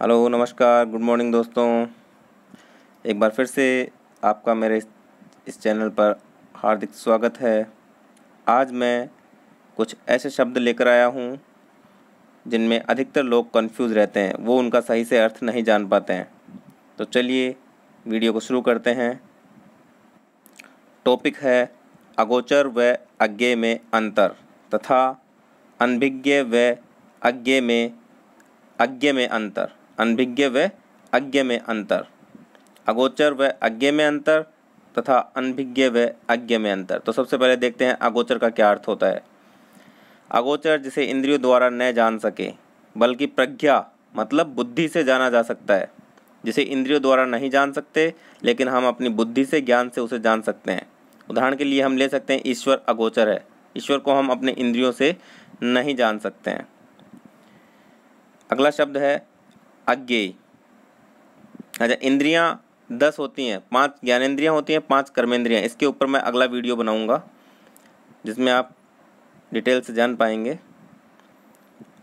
hello नमस्कार good morning दोस्तों एक बार फिर से आपका मेरे इस चैनल पर हार्दिक स्वागत है आज मैं कुछ ऐसे शब्द लेकर आया हूँ जिनमें अधिकतर लोग कंफ्यूज रहते हैं वो उनका सही से अर्थ नहीं जान पाते हैं तो चलिए वीडियो को शुरू करते हैं टॉपिक है अगोचर व अज्ञे में अंतर तथा अनभिज्ञ व अज्ञे में अज्ञे में अंतर अनभिज्ञ व अज्ञ में अंतर अगोचर व अज्ञ में अंतर तथा अनभिज्ञ व अज्ञ में अंतर तो सबसे पहले देखते हैं अगोचर का क्या अर्थ होता है अगोचर जिसे इंद्रियों द्वारा न जान सके बल्कि प्रज्ञा मतलब बुद्धि से जाना जा सकता है जिसे इंद्रियों द्वारा नहीं जान सकते लेकिन हम अपनी बुद्धि से ज्ञान से उसे जान सकते हैं उदाहरण के लिए हम ले सकते हैं ईश्वर अगोचर है ईश्वर को हम अपने इंद्रियों से नहीं जान सकते हैं अगला शब्द है अज्ञेय अच्छा इंद्रियां दस होती हैं पांच ज्ञानेन्द्रियाँ होती हैं पांच कर्मेंद्रियाँ इसके ऊपर मैं अगला वीडियो बनाऊंगा जिसमें आप डिटेल से जान पाएंगे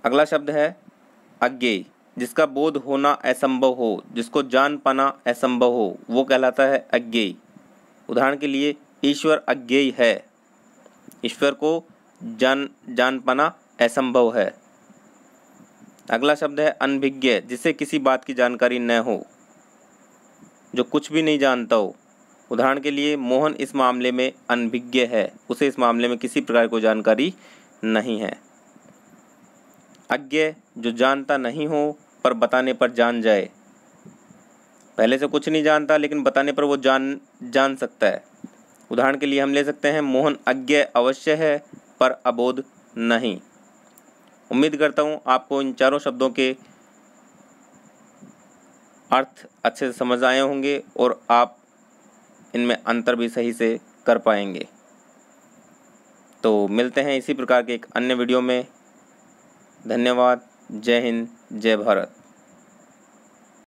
अगला शब्द है अज्ञेय जिसका बोध होना असंभव हो जिसको जान पाना असंभव हो वो कहलाता है अज्ञेय उदाहरण के लिए ईश्वर अज्ञेय है ईश्वर को जान जान पाना असंभव है अगला शब्द है अनभिज्ञ जिसे किसी बात की जानकारी न हो जो कुछ भी नहीं जानता हो उदाहरण के लिए मोहन इस मामले में अनभिज्ञ है उसे इस मामले में किसी प्रकार को जानकारी नहीं है अज्ञ जो जानता नहीं हो पर बताने पर जान जाए पहले से कुछ नहीं जानता लेकिन बताने पर वो जान जान सकता है उदाहरण के लिए हम ले सकते हैं मोहन अज्ञ अवश्य है पर अबोध नहीं उम्मीद करता हूँ आपको इन चारों शब्दों के अर्थ अच्छे से समझ आए होंगे और आप इनमें अंतर भी सही से कर पाएंगे तो मिलते हैं इसी प्रकार के एक अन्य वीडियो में धन्यवाद जय हिंद जय भारत